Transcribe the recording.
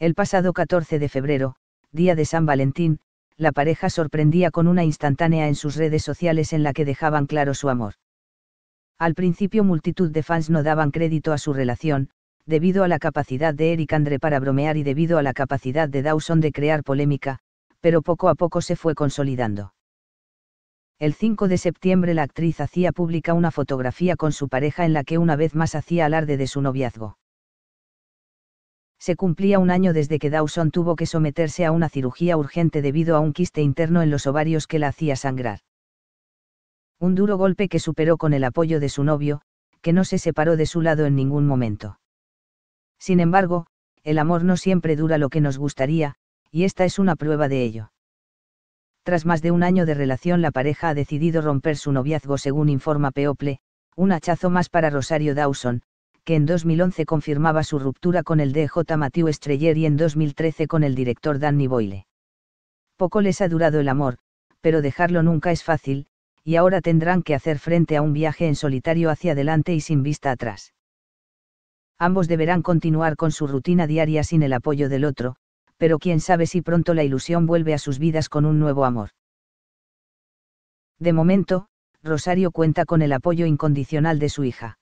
El pasado 14 de febrero, día de San Valentín, la pareja sorprendía con una instantánea en sus redes sociales en la que dejaban claro su amor. Al principio multitud de fans no daban crédito a su relación, debido a la capacidad de Eric Andre para bromear y debido a la capacidad de Dawson de crear polémica, pero poco a poco se fue consolidando. El 5 de septiembre la actriz hacía pública una fotografía con su pareja en la que una vez más hacía alarde de su noviazgo se cumplía un año desde que Dawson tuvo que someterse a una cirugía urgente debido a un quiste interno en los ovarios que la hacía sangrar. Un duro golpe que superó con el apoyo de su novio, que no se separó de su lado en ningún momento. Sin embargo, el amor no siempre dura lo que nos gustaría, y esta es una prueba de ello. Tras más de un año de relación la pareja ha decidido romper su noviazgo según informa People, un hachazo más para Rosario Dawson, que en 2011 confirmaba su ruptura con el DJ Matthew Estreller y en 2013 con el director Danny Boyle. Poco les ha durado el amor, pero dejarlo nunca es fácil, y ahora tendrán que hacer frente a un viaje en solitario hacia adelante y sin vista atrás. Ambos deberán continuar con su rutina diaria sin el apoyo del otro, pero quién sabe si pronto la ilusión vuelve a sus vidas con un nuevo amor. De momento, Rosario cuenta con el apoyo incondicional de su hija.